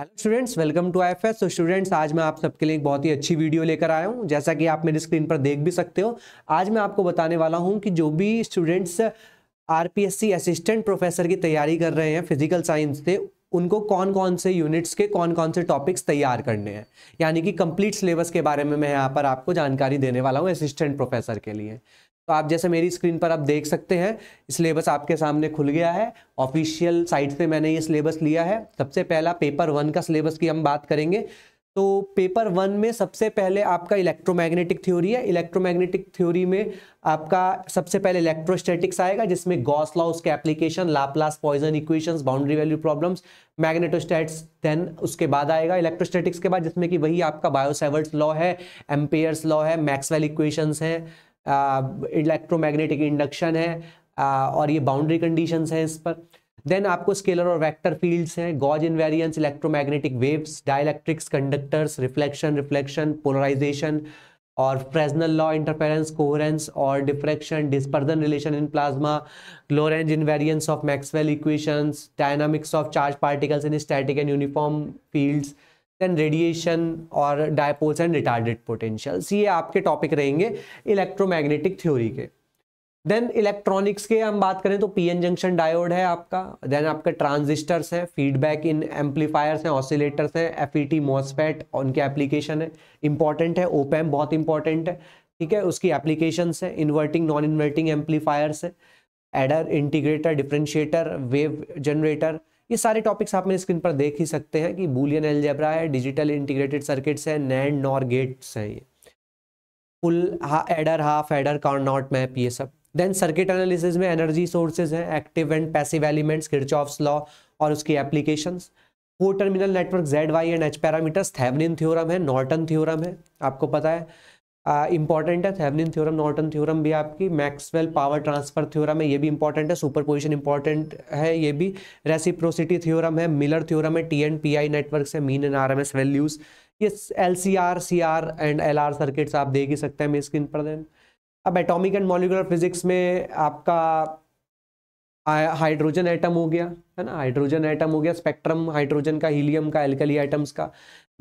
Hello students welcome to I F तो students आज मैं आप सबके लिए एक बहुत ही अच्छी वीडियो लेकर आया हूं जैसा कि आप मेरी स्क्रीन पर देख भी सकते हो आज मैं आपको बताने वाला हूं कि जो भी स्टूडेंट्स आरपीएससी असिस्टेंट प्रोफेसर की तैयारी कर रहे हैं फिजिकल साइंस से उनको कौन कौन से यूनिट्स के कौन कौन से टॉपिक्स तैयार करने हैं यानी कि कंप्लीट सिलेबस के बारे में मैं यहाँ पर आपको जानकारी देने वाला हूँ असिस्टेंट प्रोफेसर के लिए तो आप जैसे मेरी स्क्रीन पर आप देख सकते हैं सिलेबस आपके सामने खुल गया है ऑफिशियल साइट से मैंने ये सिलेबस लिया है सबसे पहला पेपर वन का सिलेबस की हम बात करेंगे तो पेपर वन में सबसे पहले आपका इलेक्ट्रोमैग्नेटिक थ्योरी है इलेक्ट्रोमैग्नेटिक थ्योरी में आपका सबसे पहले इलेक्ट्रोस्टैटिक्स आएगा जिसमें गॉस लॉ उसके application Laplace Poisson equations boundary value problems magnetostatics then उसके बाद आएगा इलेक्ट्रोस्टैटिक्स के बाद जिसमें कि वही आपका बायोसेवर्ट्स लॉ है एम्पेयर्स लॉ है मैक्सवेल इक्वेशंस हैं इलेक्ट्रोमैग्नेटिक इंडक्शन है और ये बाउंड्री कंडीशंस हैं इस पर देन आपको स्केलर और वेक्टर फील्ड्स हैं gauge invariance electromagnetic waves dielectrics conductors reflection reflection polarisation और फ्रेजनल लॉ इंटरफेरेंस कोहरेंस और diffraction dispersion relation in plasma Lorentz variance of Maxwell equations dynamics of charge particles in static and uniform fields then radiation और dipoles and retarded potentials ये आपके topic रहेंगे electromagnetic theory के then electronics के हम बात करें तो पीएन जंक्शन डायोड है आपका देन आपके ट्रांजिस्टर्स हैं फीडबैक इन एम्पलीफायर्स हैं ऑसिलेटर्स हैं एफ ई टी मॉसफेट उनके एप्लीकेशन है इंपॉर्टेंट है ओपैम बहुत इंपॉर्टेंट है ठीक है उसकी एप्लीकेशन है इन्वर्टिंग नॉन इन्वर्टिंग एम्पलीफायर्स है adder integrator differentiator wave generator ये सारे टॉपिक्स आप मेरे स्क्रीन पर देख ही सकते हैं कि बुलियन एलजेब्रा है डिजिटल इंटीग्रेटेड सर्किट्स है नैंड नॉर गेट्स है ये फुल एडर हाफ एडर नॉट मैप ये सब देन सर्किट एनालिसिस में एनर्जी सोर्सेज हैं active and passive elements Kirchhoff's law और उसकी applications four terminal network Z Y and H parameters Thevenin theorem है नॉर्टन थ्योरम है आपको पता है इंपॉर्टेंट uh, है थेवनिन थ्योरम नॉर्टन थ्योरम भी आपकी मैक्सवेल पावर ट्रांसफर थ्योरम है ये भी इंपॉर्टेंट है सुपर पोजिशन इंपॉर्टेंट है ये भी रेसिप्रोसिटी थ्योरम है मिलर थ्योरम है T and P I network है mean and R M S values ये L C R C R and L R circuits आप देख ही सकते हैं मेरी स्क्रीन पर देन अब एटॉमिक एंड मॉलिकुलर फिजिक्स में आपका हाइड्रोजन आइटम हो गया है ना हाइड्रोजन आइटम हो गया स्पेक्ट्रम हाइड्रोजन का हीलियम का एल्कली आइटम्स का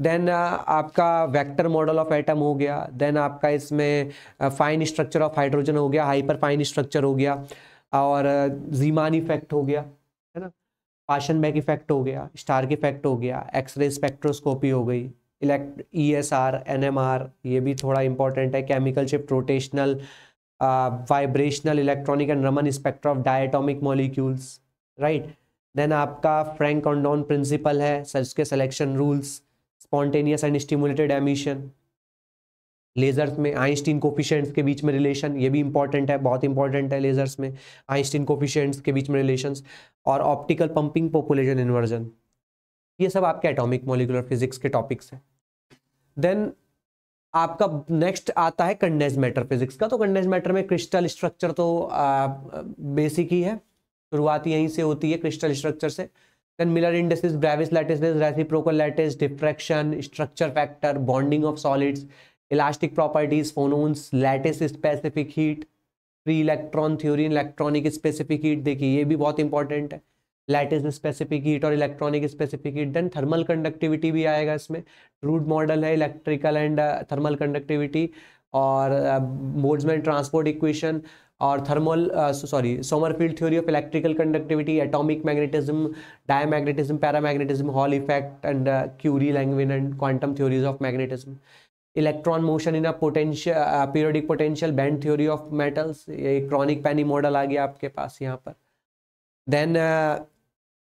देन uh, आपका वेक्टर मॉडल ऑफ एटम हो गया देन आपका इसमें फाइन स्ट्रक्चर ऑफ हाइड्रोजन हो गया हाइपर फाइन स्ट्रक्चर हो गया और जीमान uh, इफेक्ट हो गया है ना पाशन बैक इफेक्ट हो गया स्टार्क इफेक्ट हो गया एक्सरे स्पेक्ट्रोस्कोपी हो गई इलेक्ट E S R N M R ये भी थोड़ा इंपॉर्टेंट है chemical shift rotational vibrational electronic and Raman spectra of diatomic molecules right then आपका फ्रैंक ऑन डॉन प्रिंसिपल है के selection rules spontaneous and stimulated emission lasers में आइंस्टीन कोफिशेंट्स के बीच में रिलेशन ये भी इंपॉर्टेंट है बहुत इंपॉर्टेंट है लेजर्स में आइंस्टीन कोफिशेंट्स के बीच में रिलेशन और ऑप्टिकल पंपिंग पॉपुलेशन इन्वर्जन ये सब आपके एटॉमिक मॉलिकुलर फिजिक्स के टॉपिक्स हैं देन आपका नेक्स्ट आता है कंडेंस मैटर फिजिक्स का तो कंडेंस मैटर में क्रिस्टल स्ट्रक्चर तो बेसिक ही है शुरुआत यहीं से होती है क्रिस्टल स्ट्रक्चर से then Miller indices Bravais lattices reciprocal lattice diffraction structure factor bonding of solids elastic properties phonons lattice specific heat free electron theory electronic specific heat देखिए ये भी बहुत इंपॉर्टेंट है लैटिस स्पेसिफिक हीट और electronic specific heat then thermal conductivity भी आएगा इसमें Drude model है इलेक्ट्रिकल एंड थर्मल कंडक्टिविटी और बोर्ड्समैन ट्रांसपोर्ट इक्वेशन और thermal sorry Sommerfeld theory of electrical conductivity atomic magnetism diamagnetism paramagnetism Hall effect and Curie Langevin and quantum theories of magnetism electron motion in a potential periodic potential band theory of metals ये Kronig Penney model आ गया आपके पास यहाँ पर देन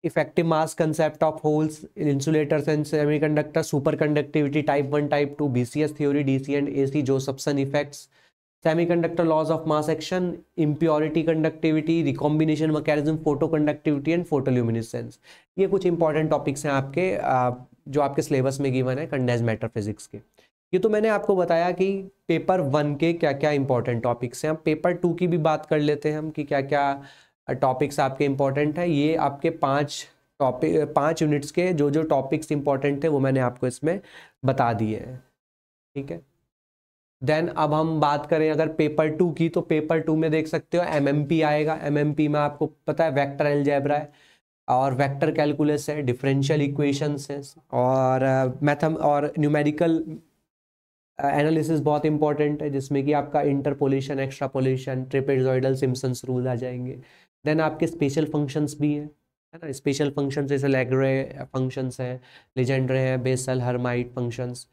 effective mass concept of holes insulators and conductor super conductivity type one type two B C S theory D C and A C Josephson effects conductor laws of mass action impurity conductivity recombination mechanism photo conductivity and photoluminescence ये कुछ important topics हैं आपके जो आपके syllabus में given है कंडेज matter physics के ये तो मैंने आपको बताया कि पेपर वन के क्या क्या इंपॉर्टेंट टॉपिक्स हैं अब पेपर टू की भी बात कर लेते हैं हम कि क्या क्या टॉपिक्स आपके इंपॉर्टेंट है ये आपके पाँच टॉपिक पाँच यूनिट्स के जो जो टॉपिक्स इंपॉर्टेंट थे वो मैंने आपको इसमें बता दिए हैं ठीक है देन अब हम बात करें अगर पेपर टू की तो पेपर टू में देख सकते हो एमएमपी आएगा एमएमपी में आपको पता है वेक्टर एल्जेब्रा है और वेक्टर कैलकुलस है डिफरेंशियल इक्वेशंस है और मैथम uh, और न्यूमेरिकल एनालिसिस uh, बहुत इंपॉर्टेंट है जिसमें कि आपका interpolation extrapolation trapezoidal Simpson's rule आ जाएंगे देन आपके स्पेशल फंक्शंस भी हैं है ना स्पेशल फंक्शंस जैसे लेग्रे फंक्शंस हैं लेजेंड्रे हैं बेसल हरमाइट फंक्शंस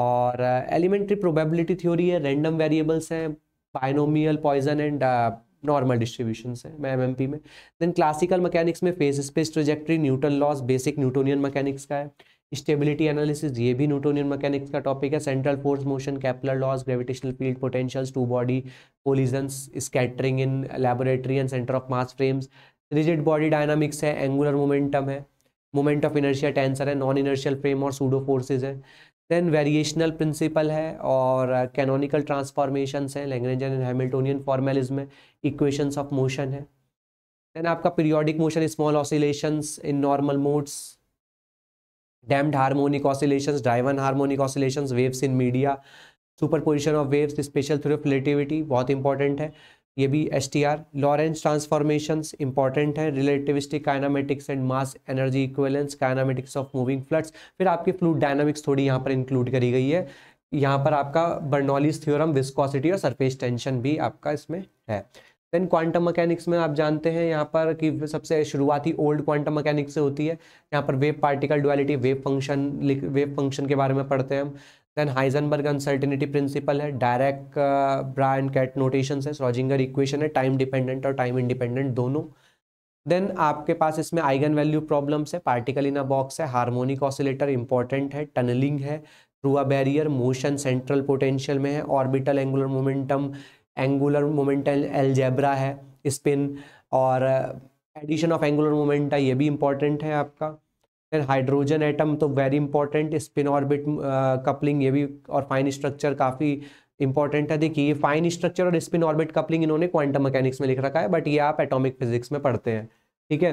और एलिमेंट्री प्रोबेबिलिटी थ्योरी है रैंडम वेरिएबल्स हैं binomial Poisson and normal distribution है मैं पी में देन क्लासिकल मैकेनिक्स में phase space trajectory Newton laws basic Newtonian mechanics का है स्टेबिलिटी एनालिसिस ये भी न्यूटोनियन मैकेनिक्स का टॉपिक है central force motion Kepler laws gravitational field potentials two body collision scattering in laboratory and centre of mass frames rigid body dynamics है angular momentum है moment of inertia tensor है non inertial frame और pseudo forces है then variational principle है और canonical transformations हैं Lagrangian and Hamiltonian formalism है equations of motion है देन आपका periodic motion small oscillations in normal modes damped harmonic oscillations driven harmonic oscillations waves in media superposition of waves special through relativity बहुत important है ये भी S T R Lawrence transformations important है relativistic kinematics and mass energy equivalence kinematics of moving fluids फिर आपकी fluid dynamics थोड़ी यहाँ पर इंक्लूड करी गई है यहाँ पर आपका बर्नौलीज थ्योरम विस्कोसिटी और सरफेस टेंशन भी आपका इसमें है देन क्वांटम मैकेनिक्स में आप जानते हैं यहाँ पर कि सबसे शुरुआती ओल्ड क्वांटम मैकेनिक्स से होती है यहाँ पर wave particle duality wave function wave function के बारे में पढ़ते हैं हम देन हाइजनबर्ग अनसर्टिनिटी प्रिंसिपल है direct bra and ket notation है सॉजिंगर इक्वेशन है टाइम डिपेंडेंट और टाइम इंडिपेंडेंट दोनों देन आपके पास इसमें आइगन वैल्यू प्रॉब्लम्स है पार्टिकल इन अ बॉक्स है हार्मोनिक ऑसिलेटर इंपॉर्टेंट है टनलिंग है through a barrier motion central potential में है orbital angular momentum angular moment algebra है स्पिन और एडिशन ऑफ एंगुलर मोमेंटा ये भी इंपॉर्टेंट है आपका फिर हाइड्रोजन एटम तो very important spin orbit coupling ये भी और फाइन स्ट्रक्चर काफ़ी इंपॉर्टेंट है देखिए ये फाइन स्ट्रक्चर और स्पिन ऑर्बिट कपलिंग इन्होंने क्वांटम मैकेनिक्स में लिख रखा है बट ये आप एटॉमिक फिजिक्स में पढ़ते हैं ठीक है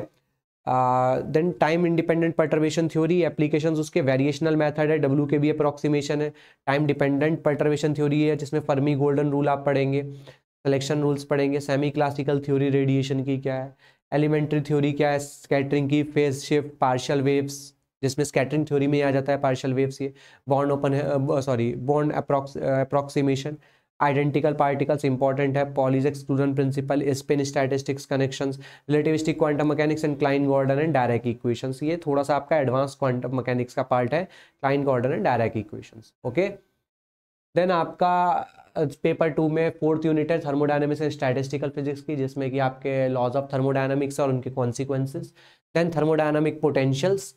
then time independent परटर्वेशन theory applications उसके वेरिएशनल मेथड है डब्ल्यू के बी अप्रॉक्सीमेशन है टाइम डिपेंडेंट परटर्वेशन थ्योरी है जिसमें फर्मी गोल्डन रूल आप पढ़ेंगे सिलेक्शन रूल्स पढ़ेंगे सेमी क्लासिकल थ्योरी रेडिएशन की क्या है एलिमेंट्री थ्योरी क्या है स्कैटरिंग की फेज शिफ्ट पार्शल वेव्स जिसमें स्कैटरिंग थ्योरी में आ जाता है पार्शल वेव्स ये bond open sorry bond approximation identical particles important है Pauli's exclusion principle spin statistics connections relativistic quantum mechanics and Klein Gordon and direct equations ये थोड़ा सा आपका एडवांस क्वांटम मैकेनिक्स का पार्ट है Klein Gordon and direct equations okay then आपका paper two में fourth unit है थर्मोडायनेमिक्स एंड स्टैटिस्टिकल फिजिक्स की जिसमें कि आपके लॉज ऑफ थर्मोडायनेमिक्स और उनके कॉन्सिक्वेंसेस देन थर्मोडायनेमिक पोटेंशियल्स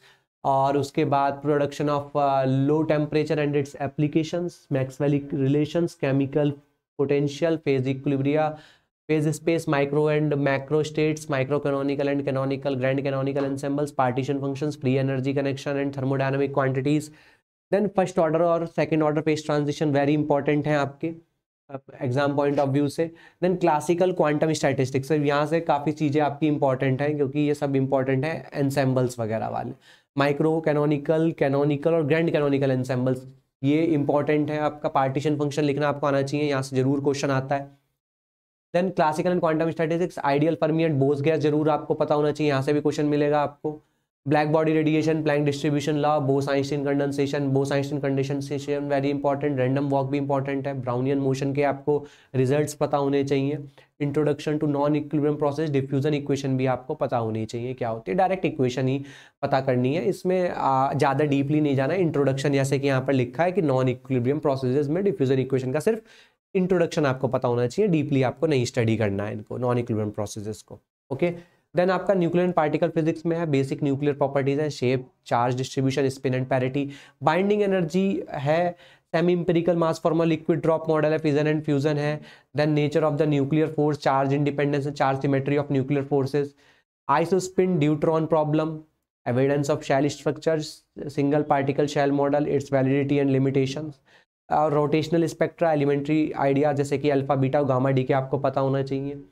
और उसके बाद production of low temperature and its applications Maxwell's relations chemical potential phase equilibria phase space micro and macro states micro canonical and canonical grand canonical ensembles partition functions free energy connection and thermodynamic quantities then first order और second order phase transition very important हैं आपके exam point of view से then classical quantum statistics यहाँ से काफ़ी चीज़ें आपकी important हैं क्योंकि ये सब इंपॉर्टेंट हैं एनसेम्बल्स वगैरह वाले माइक्रो कैनोनिकल कैनोनिकल और ग्रैंड कैनोनिकल एनसेम्बल्स ये इंपॉर्टेंट है आपका पार्टीशन फंक्शन लिखना आपको आना चाहिए यहाँ से जरूर क्वेश्चन आता है then classical and quantum statistics ideal fermion Bose gas जरूर आपको पता होना चाहिए यहाँ से भी क्वेश्चन मिलेगा आपको black body radiation Planck distribution law Bose Einstein condensation Bose Einstein condensation very important random walk भी इंपॉर्टेंट है ब्राउनियन मोशन के आपको रिजल्ट्स पता होने चाहिए introduction to non equilibrium process diffusion equation भी आपको पता होनी चाहिए क्या होती है डायरेक्ट इक्वेशन ही पता करनी है इसमें ज़्यादा डीपली नहीं जाना इंट्रोडक्शन जैसे कि यहाँ पर लिखा है कि नॉन इक्विलिब्रियम प्रोसेस में डिफ्यूजन इक्वेशन का सिर्फ इंट्रोडक्शन आपको पता होना चाहिए डीपली आपको नहीं स्टडी करना है इनको नॉन इक्विलिब्रियम प्रोसेस को ओके okay? देन आपका न्यूक्लियर पार्टिकल फिजिक्स में है बेसिक न्यूक्लियर प्रॉपर्टीज है shape charge distribution spin and parity binding energy है semi empirical mass formula liquid drop model है फिजन एंड फ्यूजन है then nature of the nuclear force charge independence and charge symmetry of nuclear forces isospin deuteron problem evidence of shell structure single particle shell model its validity and limitation और rotational spectra elementary idea जैसे कि alpha beta gamma D के आपको पता होना चाहिए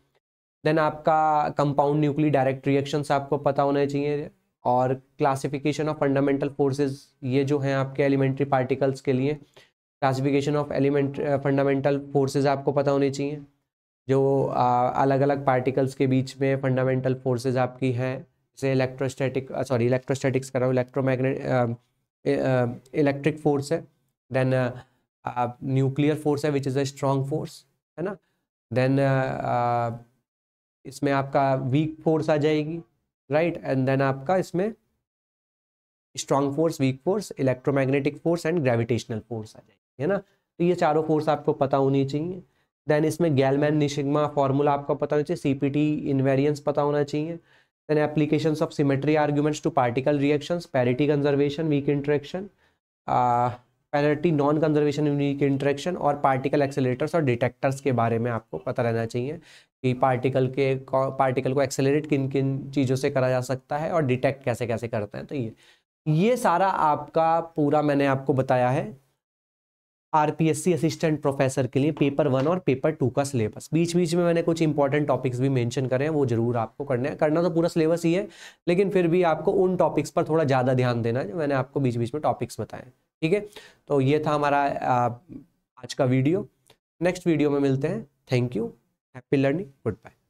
then आपका compound nuclei direct reactions आपको पता होना चाहिए और क्लासिफिकेशन ऑफ फंडामेंटल फोर्सेस ये जो हैं आपके एलिमेंट्री पार्टिकल्स के लिए classification of element fundamental forces आपको पता होने चाहिए जो आ, अलग अलग पार्टिकल्स के बीच में फंडामेंटल फोर्सेज आपकी हैं जैसे इलेक्ट्रोस्टैटिक सॉरी इलेक्ट्रोस्टैटिक्स कर रहा हूँ इलेक्ट्रोमैग्नेट इलेक्ट्रिक फोर्स है देन न्यूक्लियर फोर्स है which is a strong force है ना देन इसमें आपका वीक फोर्स आ जाएगी राइट एंड देन आपका इसमें strong force weak force electromagnetic force and gravitational force आ जाएगी है ना तो ये चारों फोर्स आपको पता होनी चाहिए देन इसमें गैलमैन निशिग्मा फॉर्मूला आपको पता होना चाहिए सी पी टी इन्वेरियंस पता होना चाहिए then applications of symmetry arguments to particle reactions parity conservation weak interaction parity non conservation unique interaction और पार्टिकल एक्सेलेटर्स और डिटेक्टर्स के बारे में आपको पता रहना चाहिए कि पार्टिकल के पार्टिकल को एक्सेलेट किन किन चीज़ों से करा जा सकता है और डिटेक्ट कैसे कैसे करते हैं तो ये ये सारा आपका पूरा मैंने आपको बताया है आर असिस्टेंट प्रोफेसर के लिए पेपर वन और पेपर टू का सिलेबस बीच बीच में मैंने कुछ इंपॉर्टेंट टॉपिक्स भी मेंशन करे हैं वो जरूर आपको करने हैं करना तो पूरा सिलेबस ही है लेकिन फिर भी आपको उन टॉपिक्स पर थोड़ा ज़्यादा ध्यान देना है जो मैंने आपको बीच बीच में टॉपिक्स बताएं ठीक है तो ये था हमारा आज का वीडियो नेक्स्ट वीडियो में मिलते हैं thank you happy learning good bye